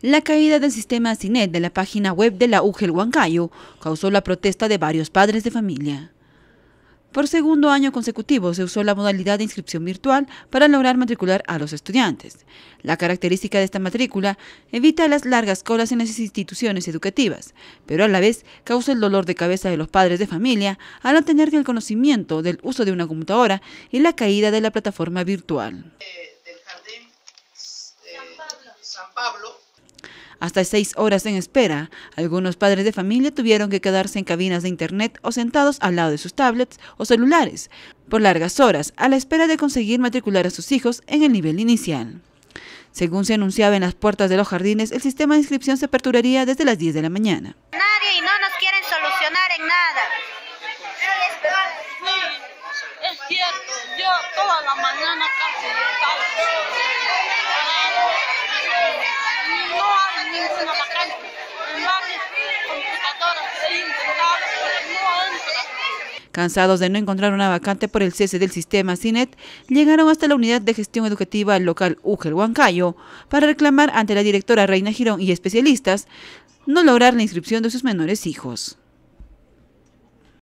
la caída del sistema CINET de la página web de la UGEL Huancayo causó la protesta de varios padres de familia. Por segundo año consecutivo se usó la modalidad de inscripción virtual para lograr matricular a los estudiantes. La característica de esta matrícula evita las largas colas en las instituciones educativas, pero a la vez causa el dolor de cabeza de los padres de familia al no tener el conocimiento del uso de una computadora y la caída de la plataforma virtual. San Pablo. Hasta seis horas en espera, algunos padres de familia tuvieron que quedarse en cabinas de internet o sentados al lado de sus tablets o celulares por largas horas a la espera de conseguir matricular a sus hijos en el nivel inicial. Según se anunciaba en las puertas de los jardines, el sistema de inscripción se aperturaría desde las 10 de la mañana. Nadie y no nos quieren solucionar en nada. Es cierto, yo toda la mañana Cansados de no encontrar una vacante por el cese del sistema CINET, llegaron hasta la Unidad de Gestión Educativa Local UGEL Huancayo para reclamar ante la directora Reina Girón y especialistas no lograr la inscripción de sus menores hijos.